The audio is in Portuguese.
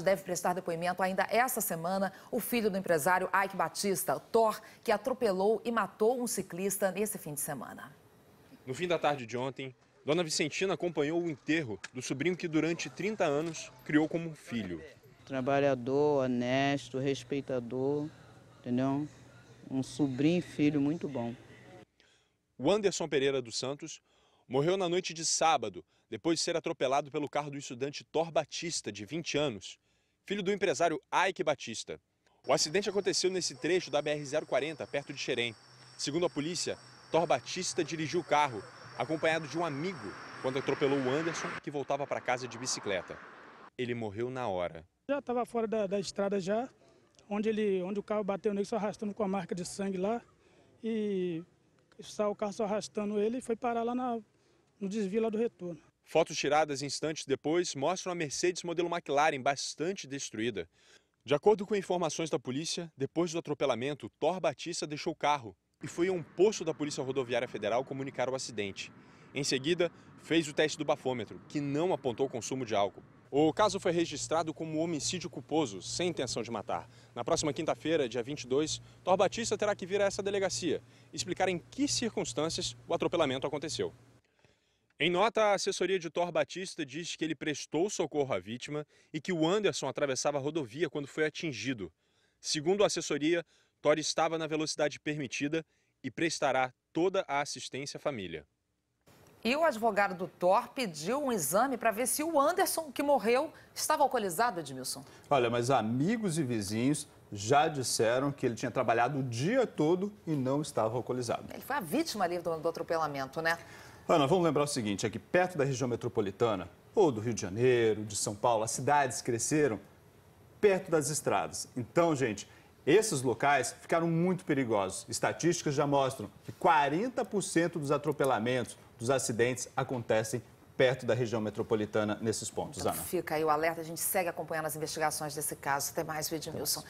deve prestar depoimento ainda esta semana o filho do empresário Ike Batista, Thor, que atropelou e matou um ciclista nesse fim de semana. No fim da tarde de ontem, Dona Vicentina acompanhou o enterro do sobrinho que durante 30 anos criou como filho. Trabalhador, honesto, respeitador, entendeu? Um sobrinho e filho muito bom. O Anderson Pereira dos Santos morreu na noite de sábado, depois de ser atropelado pelo carro do estudante Thor Batista, de 20 anos, filho do empresário Ike Batista. O acidente aconteceu nesse trecho da BR-040, perto de Xerém. Segundo a polícia, Thor Batista dirigiu o carro, acompanhado de um amigo, quando atropelou o Anderson, que voltava para casa de bicicleta. Ele morreu na hora. Já estava fora da, da, estrada já, onde, ele, onde o carro bateu nele, só arrastando com a marca de sangue lá. E saiu o carro só arrastando ele e foi parar lá na, no desvio lá do retorno. Fotos tiradas instantes depois mostram a Mercedes modelo McLaren bastante destruída. De acordo com informações da polícia, depois do atropelamento, Thor Batista deixou o carro e foi a um posto da Polícia Rodoviária Federal comunicar o acidente. Em seguida, fez o teste do bafômetro, que não apontou consumo de álcool. O caso foi registrado como homicídio culposo, sem intenção de matar. Na próxima quinta-feira, dia 22, Thor Batista terá que vir a essa delegacia explicar em que circunstâncias o atropelamento aconteceu. Em nota, a assessoria de Thor Batista diz que ele prestou socorro à vítima e que o Anderson atravessava a rodovia quando foi atingido. Segundo a assessoria, Thor estava na velocidade permitida e prestará toda a assistência à família. E o advogado do Thor pediu um exame para ver se o Anderson, que morreu, estava alcoolizado, Edmilson. Olha, mas amigos e vizinhos já disseram que ele tinha trabalhado o dia todo e não estava alcoolizado. Ele foi a vítima ali do, do atropelamento, né? Ana, vamos lembrar o seguinte: aqui é perto da região metropolitana, ou do Rio de Janeiro, de São Paulo, as cidades cresceram perto das estradas. Então, gente, esses locais ficaram muito perigosos. Estatísticas já mostram que 40% dos atropelamentos, dos acidentes, acontecem perto da região metropolitana nesses pontos. Então, Ana. Fica aí o alerta, a gente segue acompanhando as investigações desse caso. Até mais, Edmilson.